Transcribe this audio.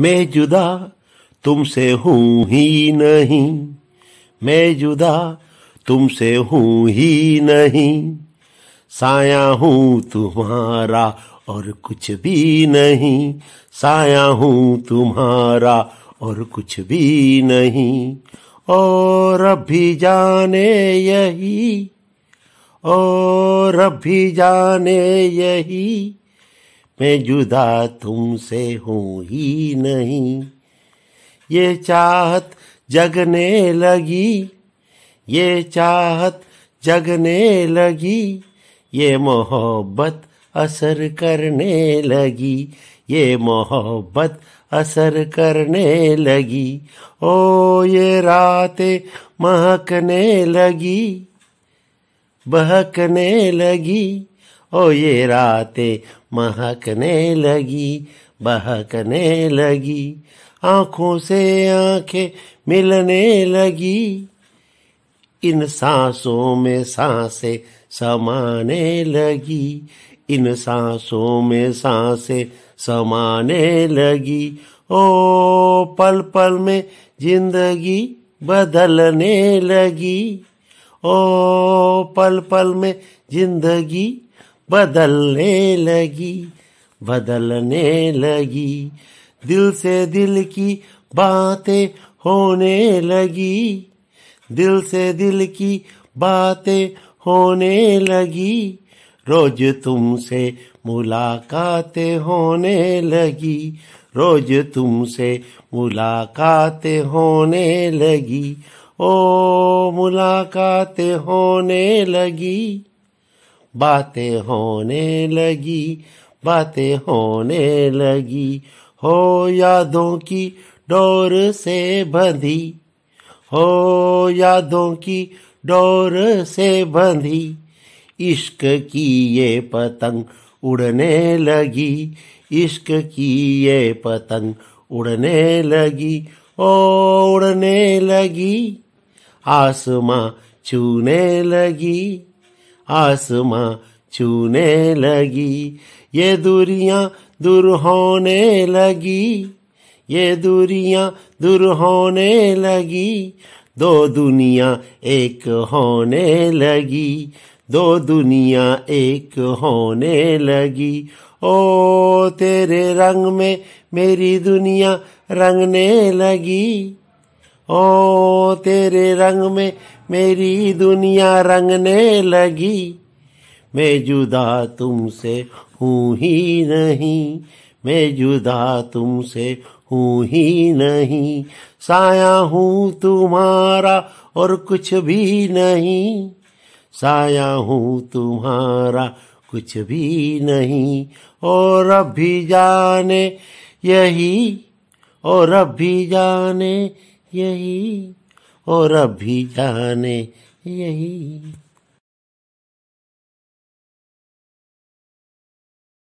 मैं जुदा तुमसे हूँ ही नहीं मैं जुदा तुमसे हूँ ही नहीं साया हूँ तुम्हारा और कुछ भी नहीं साया हूँ तुम्हारा और कुछ भी नहीं और अभी जाने यही और अभी जाने यही मैं जुदा तुमसे हूँ ही नहीं ये चाहत जगने लगी ये चाहत जगने लगी ये मोहब्बत असर करने लगी ये मोहब्बत असर करने लगी ओ ये रातें महकने लगी बहकने लगी ओ ये रातें महकने लगी बहकने लगी आंखों से आंखें मिलने लगी इन सांसों में सांसे समाने लगी इन सांसों में सांसे समाने लगी ओ पल पल में जिंदगी बदलने लगी ओ पल पल में जिंदगी बदलने लगी बदलने लगी दिल से दिल की बातें होने लगी दिल से दिल की बातें होने लगी रोज तुमसे मुलाकातें होने लगी रोज तुमसे मुलाकातें होने लगी ओ मुलाकातें होने लगी बातें होने लगी बातें होने लगी हो यादों की डोर से बंधी हो यादों की डोर से बंधी इश्क की ये पतंग उड़ने लगी इश्क की ये पतंग उड़ने लगी ओ उड़ने लगी आसमां छूने लगी आसमां छूने लगी ये दूरियां दूर होने लगी ये दूरियां दूर होने लगी दो दुनिया एक होने लगी दो दुनिया एक होने लगी ओ तेरे रंग में मेरी दुनिया रंगने लगी ओ तेरे रंग में मेरी दुनिया रंगने लगी मैं जुदा तुमसे हूँ ही नहीं मैं जुदा तुमसे हूँ ही नहीं साया हूँ तुम्हारा और कुछ भी नहीं साया हूँ तुम्हारा कुछ भी नहीं और अब भी जाने यही और अब भी जाने यही और अभी जाने यही